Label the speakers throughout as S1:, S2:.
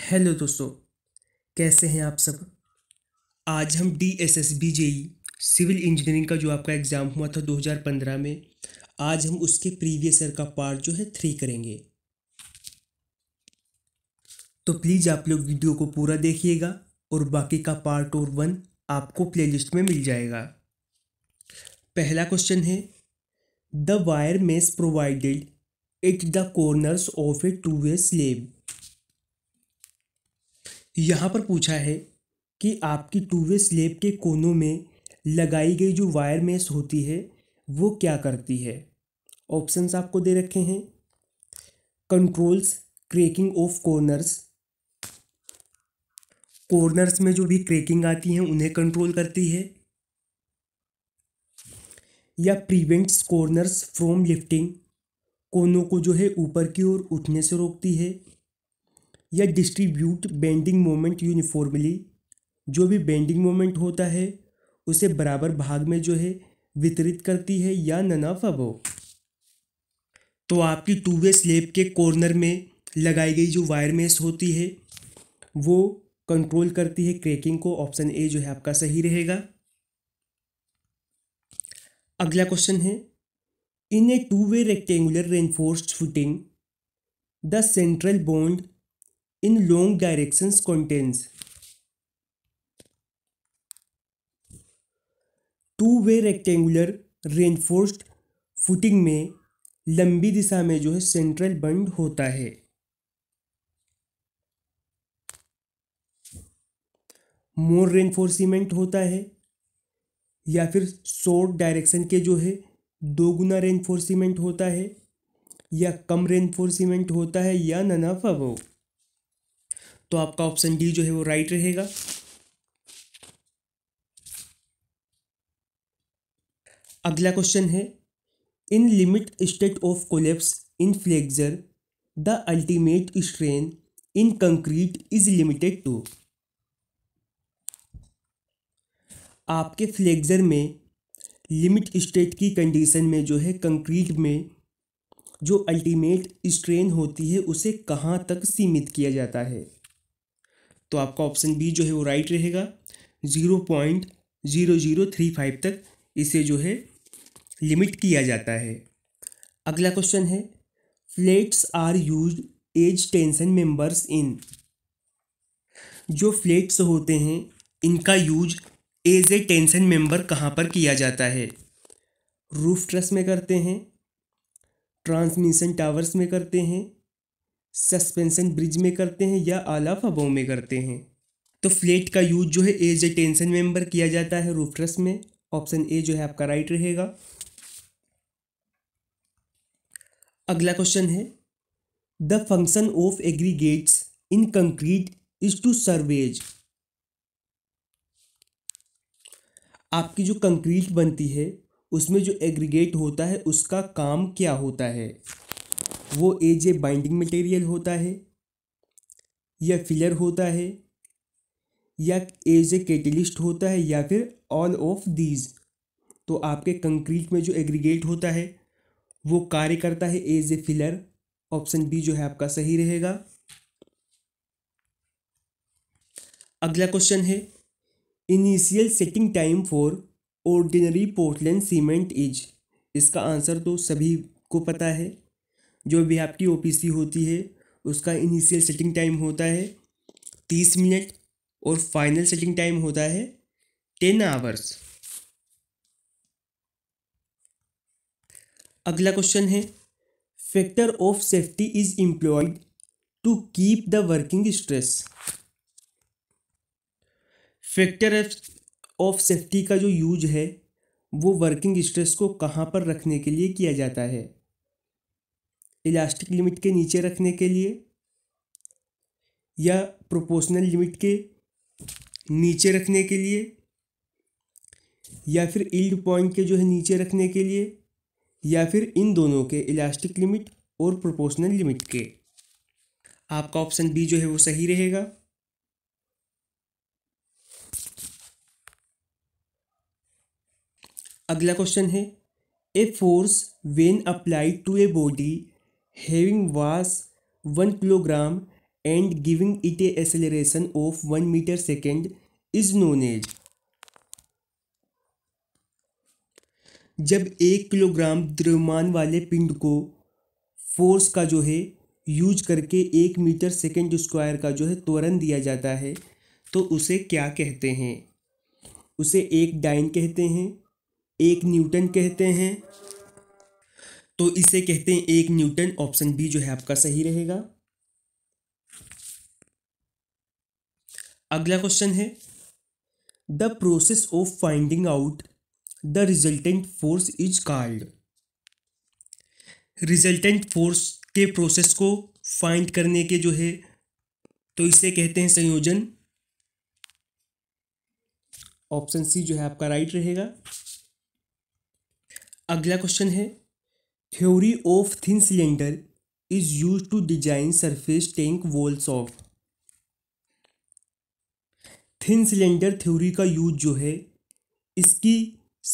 S1: hello दोस्तों कैसे हैं आप सब आज हम D S S B J E civil engineering का जो आपका एग्ज़ाम हुआ था 2015 में आज हम उसके प्रीवियस ईयर का पार्ट जो है थ्री करेंगे तो प्लीज़ आप लोग वीडियो को पूरा देखिएगा और बाकी का पार्ट और वन आपको प्लेलिस्ट में मिल जाएगा पहला क्वेश्चन है the wire mesh provided at the corners of a two way slab यहाँ पर पूछा है कि आपकी टू वे स्लेब के कोनों में लगाई गई जो वायर मेस होती है वो क्या करती है ऑप्शंस आपको दे रखे हैं controls cracking of corners corners में जो भी क्रेकिंग आती है उन्हें कंट्रोल करती है या प्रिवेंट्स कॉर्नर्स फ्रॉम लिफ्टिंग कोनों को जो है ऊपर की ओर उठने से रोकती है या डिस्ट्रीब्यूट बेंडिंग मोमेंट यूनिफॉर्मली जो भी बेंडिंग मोमेंट होता है उसे बराबर भाग में जो है वितरित करती है या नन ऑफ तो आपकी टू वे स्लेब के कॉर्नर में लगाई गई जो वायर मेस होती है वो कंट्रोल करती है क्रैकिंग को ऑप्शन ए जो है आपका सही रहेगा अगला क्वेश्चन है in a two way rectangular reinforce footing the central bond in long directions contains two way rectangular reinforced footing में लंबी दिशा में जो है सेंट्रल बंड होता है मोर रेनफोर्सिमेंट होता है या फिर शॉर्ट डायरेक्शन के जो है दो गुना रेनफोर्सिमेंट होता है या कम रेनफोर्सिमेंट होता है या नन ऑफ तो आपका ऑप्शन डी जो है वो राइट रहेगा अगला क्वेश्चन है in limit state of collapse in flexure the ultimate strain in concrete is limited to आपके फ्लेक्जर में लिमिट स्टेट की कंडीशन में जो है कंक्रीट में जो अल्टीमेट स्ट्रेन होती है उसे कहाँ तक सीमित किया जाता है तो आपका ऑप्शन बी जो है वो राइट रहेगा zero point zero zero three five तक इसे जो है लिमिट किया जाता है अगला क्वेश्चन है flats are use as tension members in जो फ्लेट्स होते हैं इनका use as a tension member कहाँ पर किया जाता है रूफ ट्रस में करते हैं ट्रांसमिशन टावर्स में करते हैं सस्पेंशन ब्रिज में करते हैं या आला फबो में करते हैं तो फ्लेट का यूज जो है एज ए टेंशन मेंबर किया जाता है रूफ्रस में ऑप्शन ए जो है आपका राइट रहेगा अगला क्वेश्चन है the function of aggregates in concrete is to serves आपकी जो कंक्रीट बनती है उसमें जो एग्रीगेट होता है उसका काम क्या होता है वो एज ए बाइंडिंग मटेरियल होता है या फिलर होता है या एज ए कैटलिस्ट होता है या फिर ऑल ऑफ दीज तो आपके कंक्रीट में जो एग्रीगेट होता है वो कार्य करता है as a filler option B जो है आपका सही रहेगा अगला क्वेश्चन है initial setting time for ordinary Portland cement is इसका आंसर तो सभी को पता है जो भी आपकी ओ होती है उसका इनिशियल सेटिंग टाइम होता है तीस मिनट और फाइनल सेटिंग टाइम होता है टेन आवर्स अगला क्वेश्चन है factor of safety is employed to keep the working stress factor of safety का जो यूज है वो वर्किंग स्ट्रेस को कहाँ पर रखने के लिए किया जाता है इलास्टिक लिमिट के नीचे रखने के लिए या प्रोपोर्शनल लिमिट के नीचे रखने के लिए या फिर ईल्ड पॉइंट के जो है नीचे रखने के लिए या फिर इन दोनों के इलास्टिक लिमिट और प्रोपोर्शनल लिमिट के आपका ऑप्शन बी जो है वो सही रहेगा अगला क्वेश्चन है a force when applied to a body having mass 1 kilogram and giving it a acceleration of 1 meter second is known as जब एक किलोग्राम द्रव्यमान वाले पिंड को फोर्स का जो है यूज करके एक मीटर सेकेंड स्क्वायर का जो है त्वरण दिया जाता है तो उसे क्या कहते हैं उसे एक डाइन कहते हैं एक न्यूटन कहते हैं तो इसे कहते हैं एक न्यूटन ऑप्शन बी जो है आपका सही रहेगा अगला क्वेश्चन है the process of finding out the resultant force is called resultant force के प्रोसेस को फाइंड करने के जो है तो इसे कहते हैं संयोजन ऑप्शन सी जो है आपका राइट रहेगा अगला क्वेश्चन है theory of thin cylinder is use to design surface tank walls of thin cylinder theory का यूज जो है इसकी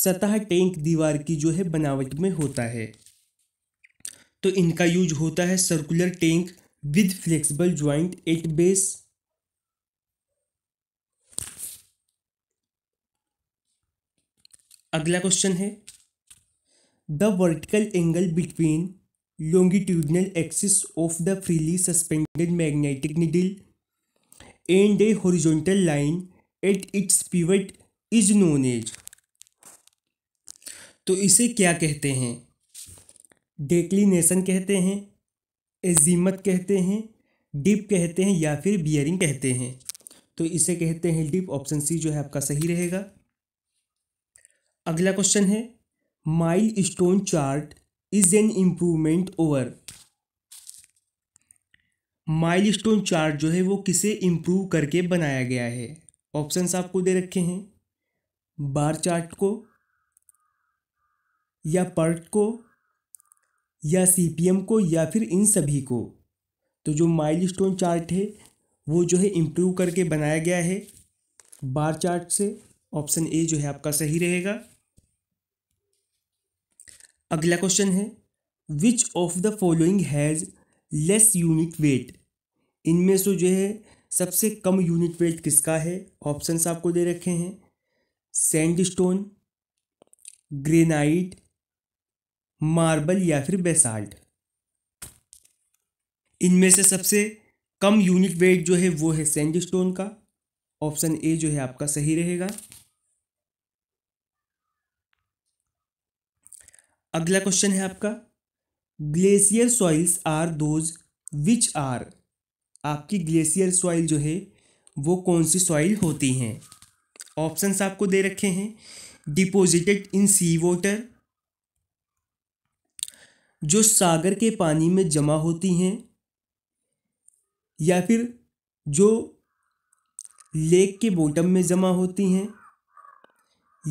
S1: सतह टैंक दीवार की जो है बनावट में होता है तो इनका यूज होता है circular tank with flexible joint at base अगला क्वेश्चन है the vertical angle between longitudinal axis of the freely suspended magnetic needle and a horizontal line at its pivot is known as तो इसे क्या कहते हैं declination कहते हैं एजीमत कहते हैं डिप कहते हैं या फिर बियरिंग कहते हैं तो इसे कहते हैं डिप ऑप्शन सी जो है आपका सही रहेगा अगला क्वेश्चन है milestone chart is an improvement over milestone chart जो है वो किसे इम्प्रूव करके बनाया गया है ऑप्शंस आपको दे रखे हैं बार चार्ट को या पर्ट को या सीपीएम को या फिर इन सभी को तो जो स्टोन चार्ट है वो जो है इम्प्रूव करके बनाया गया है बार चार्ट से ऑप्शन ए जो है आपका सही रहेगा अगला क्वेश्चन है which of the following has less unit weight इनमें से जो है सबसे कम यूनिट वेट किसका है ऑप्शंस आपको दे रखे हैं सेंड स्टोन ग्रेनाइट मार्बल या फिर बेसाल्ट इनमें से सबसे कम यूनिट वेट जो है वो है सेंड स्टोन का ऑप्शन ए जो है आपका सही रहेगा अगला क्वेश्चन है आपका glacier soils are those which are आपकी ग्लेशियर सॉइल जो है वो कौन सी सॉइल होती हैं ऑप्शंस आपको दे रखे हैं डिपोजिटेड इन सी वाटर जो सागर के पानी में जमा होती हैं या फिर जो लेक के बॉटम में जमा होती हैं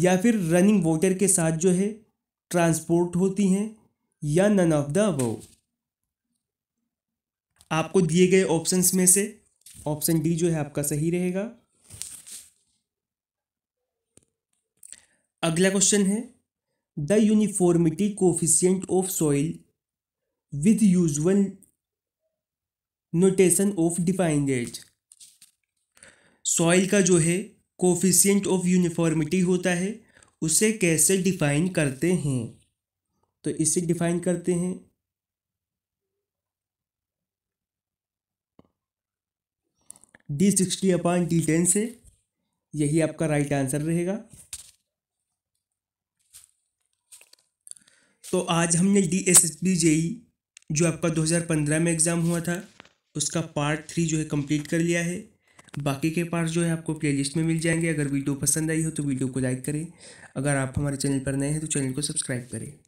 S1: या फिर रनिंग वाटर के साथ जो है ट्रांसपोर्ट होती हैं या नन ऑफ द वो आपको दिए गए ऑप्शंस में से ऑप्शन डी जो है आपका सही रहेगा अगला क्वेश्चन है the uniformity coefficient of soil with usual notation of defined as soil का जो है कोफिशियंट ऑफ यूनिफॉर्मिटी होता है उसे कैसे डिफाइन करते हैं तो इसे डिफाइन करते हैं D sixty upon D ten से यही आपका राइट आंसर रहेगा तो आज हमने D S S B JE जो आपका 2015 में एग्ज़ाम हुआ था उसका पार्ट थ्री जो है कंप्लीट कर लिया है बाकी के पार्ट जो है आपको प्लेलिस्ट में मिल जाएंगे अगर वीडियो पसंद आई हो तो वीडियो को लाइक करें अगर आप हमारे चैनल पर नए हैं तो चैनल को सब्सक्राइब करें